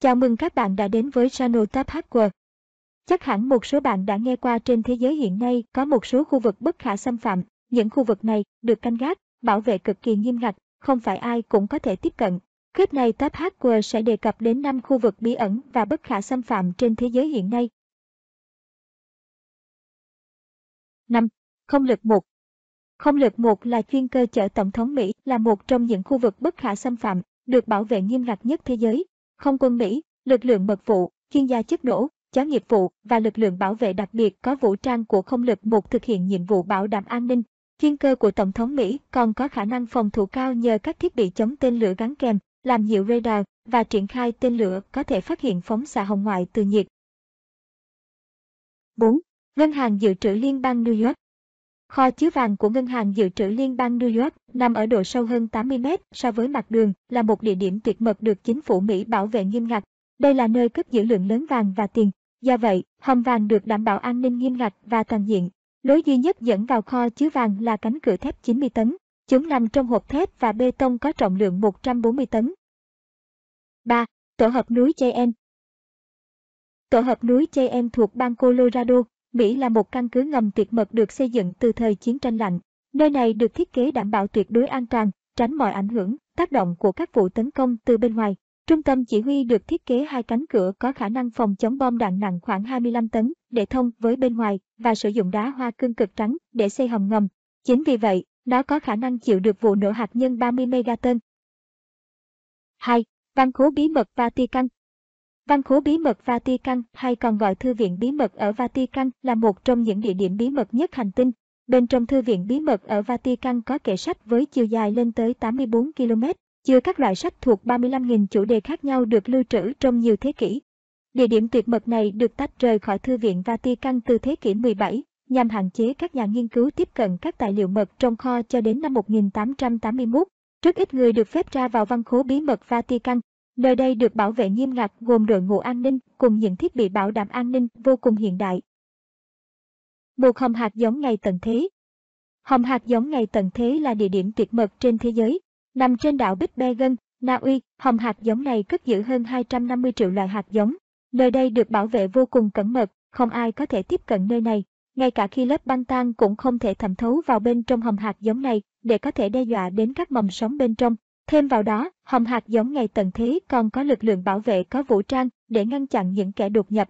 Chào mừng các bạn đã đến với channel Tab Hacker. Chắc hẳn một số bạn đã nghe qua trên thế giới hiện nay có một số khu vực bất khả xâm phạm. Những khu vực này được canh gác, bảo vệ cực kỳ nghiêm ngặt, không phải ai cũng có thể tiếp cận. Clip này Tab Hacker sẽ đề cập đến 5 khu vực bí ẩn và bất khả xâm phạm trên thế giới hiện nay. 5. Không lực 1 Không lực 1 là chuyên cơ chở Tổng thống Mỹ là một trong những khu vực bất khả xâm phạm, được bảo vệ nghiêm ngặt nhất thế giới không quân Mỹ, lực lượng mật vụ, chuyên gia chất nổ, chó nghiệp vụ và lực lượng bảo vệ đặc biệt có vũ trang của không lực một thực hiện nhiệm vụ bảo đảm an ninh. Chuyên cơ của Tổng thống Mỹ còn có khả năng phòng thủ cao nhờ các thiết bị chống tên lửa gắn kèm, làm nhiều radar và triển khai tên lửa có thể phát hiện phóng xạ hồng ngoại từ nhiệt. 4. Ngân hàng dự trữ Liên bang New York Kho chứa vàng của Ngân hàng Dự trữ Liên bang New York nằm ở độ sâu hơn 80 mét so với mặt đường, là một địa điểm tuyệt mật được chính phủ Mỹ bảo vệ nghiêm ngặt. Đây là nơi cất giữ lượng lớn vàng và tiền. Do vậy, hầm vàng được đảm bảo an ninh nghiêm ngặt và toàn diện. Lối duy nhất dẫn vào kho chứa vàng là cánh cửa thép 90 tấn. Chúng nằm trong hộp thép và bê tông có trọng lượng 140 tấn. 3. Tổ hợp núi JN Tổ hợp núi JN thuộc bang Colorado, Mỹ là một căn cứ ngầm tuyệt mật được xây dựng từ thời chiến tranh lạnh. Nơi này được thiết kế đảm bảo tuyệt đối an toàn, tránh mọi ảnh hưởng, tác động của các vụ tấn công từ bên ngoài. Trung tâm chỉ huy được thiết kế hai cánh cửa có khả năng phòng chống bom đạn nặng khoảng 25 tấn để thông với bên ngoài và sử dụng đá hoa cương cực trắng để xây hầm ngầm. Chính vì vậy, nó có khả năng chịu được vụ nổ hạt nhân 30 megaton. 2. Văn khố bí mật Vatican Văn khố bí mật Vatican hay còn gọi thư viện bí mật ở Vatican là một trong những địa điểm bí mật nhất hành tinh. Bên trong thư viện bí mật ở Vatican có kệ sách với chiều dài lên tới 84 km, chứa các loại sách thuộc 35.000 chủ đề khác nhau được lưu trữ trong nhiều thế kỷ. Địa điểm tuyệt mật này được tách rời khỏi thư viện Vatican từ thế kỷ 17 nhằm hạn chế các nhà nghiên cứu tiếp cận các tài liệu mật trong kho cho đến năm 1881. Rất ít người được phép ra vào văn khố bí mật Vatican Nơi đây được bảo vệ nghiêm ngặt gồm đội ngũ an ninh cùng những thiết bị bảo đảm an ninh vô cùng hiện đại. Một hầm hạt giống ngày tận thế Hầm hạt giống ngày tận thế là địa điểm tuyệt mật trên thế giới. Nằm trên đảo Bitbergen, Na Uy, hầm hạt giống này cất giữ hơn 250 triệu loại hạt giống. Nơi đây được bảo vệ vô cùng cẩn mật, không ai có thể tiếp cận nơi này. Ngay cả khi lớp băng tan cũng không thể thẩm thấu vào bên trong hầm hạt giống này để có thể đe dọa đến các mầm sống bên trong. Thêm vào đó, hồng hạt giống ngày tận thế còn có lực lượng bảo vệ có vũ trang để ngăn chặn những kẻ đột nhập